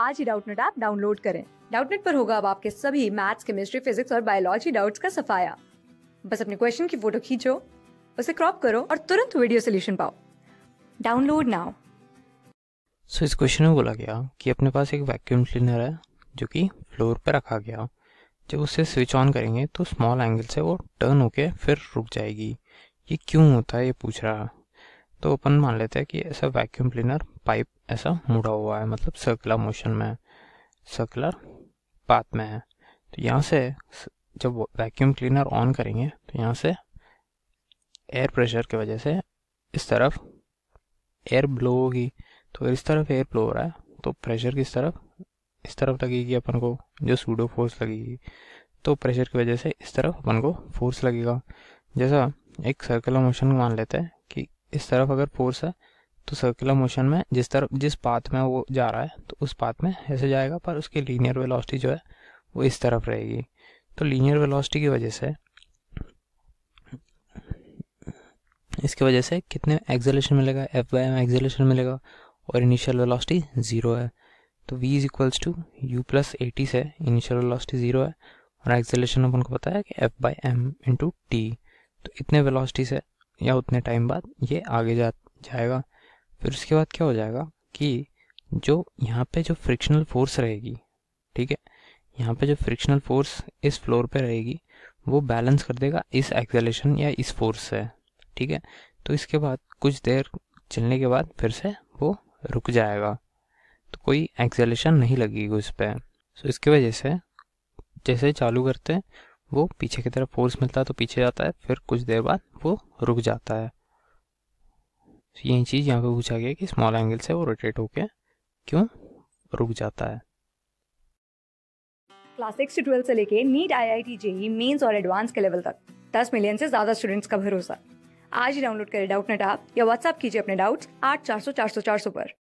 आज ही Doubtnut app download करें डाउटनेट पर होगा अब आपके सभी मैथ्स केमिस्ट्री फिजिक्स और बायोलॉजी डाउट्स का सफाया बस अपने क्वेश्चन की फोटो खींचो उसे क्रॉप करो और तुरंत वीडियो सोल्यूशन पाओ डाउनलोड नाउ सो इस क्वेश्चन में बोला गया कि अपने पास एक वैक्यूम क्लीनर है जो कि फ्लोर पर रखा गया जब उसे स्विच ऑन करेंगे तो स्मॉल एंगल से वो टर्न होके फिर रुक जाएगी ये क्यों होता है ये पूछ रहा तो अपन मान लेते हैं कि ऐसा वैक्यूम क्लीनर पाइप ऐसा मुड़ा हुआ है मतलब सर्कुलर मोशन में सर्कुलर पाथ में है तो यहाँ से जब वैक्यूम क्लीनर ऑन करेंगे तो यहाँ से एयर प्रेशर की वजह से इस तरफ एयर ब्लो होगी तो इस तरफ एयर ब्लो हो रहा है तो प्रेशर किस तरफ इस तरफ लगेगी अपन को जो सूडो फोर्स लगेगी तो प्रेशर की वजह से इस तरफ अपन को फोर्स लगेगा जैसा एक सर्कुलर मोशन मान लेते हैं कि इस तरफ अगर फोर्स है तो सर्कुलर मोशन में जिस तरफ जिस पाथ में वो जा रहा है तो उस पाथ में ऐसे जाएगा पर उसकी लीनियर वेलोसिटी जो है वो इस तरफ रहेगी तो लीनियर वेलोसिटी की वजह से इसकी वजह से कितने एक्सेलेशन मिलेगा एफ बाई एम एक्सेलेशन मिलेगा और इनिशियल वेलोसिटी ज़ीरो है तो V is equals to U plus A T से इनिशियल वेलोसिटी ज़ीरो है और एक्सेलेशन अपन को पता है कि F by M into T तो इतने वेलोसिटी से या उतने टाइम बाद ये आगे जा जाएगा फिर उसके बाद क्या हो जाएगा कि जो यहाँ पे जो फ्रिक्शनल फोर्स रहेगी ठीक है यहाँ पे जो फ्रिक्शनल फोर्स इस फ्लोर पे रहेगी वो बैलेंस कर देगा इस एक्सेलेशन या इस फोर्स से ठीक है तो इसके बाद कुछ देर चलने के बाद फिर से वो रुक जाएगा तो कोई एक्सेलेशन नहीं लगेगी उस पर सो so इसकी वजह से जैसे चालू करते हैं वो पीछे की तरफ फोर्स मिलता है तो पीछे जाता है फिर कुछ देर बाद वो रुक जाता है तो यही चीज़ यहाँ पे पूछा गया कि स्मॉल एंगल से वो रोटेट होके क्यों रुक जाता है क्लास सिक्स से ट्वेल्थ से लेके NEET I I T JEE Mains और एडवांस के लेवल तक दस मिलियन से ज्यादा स्टूडेंट्स का भरोसा आज ही डाउनलोड करें डाउट नेट आप या व्हाट्सअप कीजिए अपने डाउट्स आठ चार सौ चार सौ चार सौ पर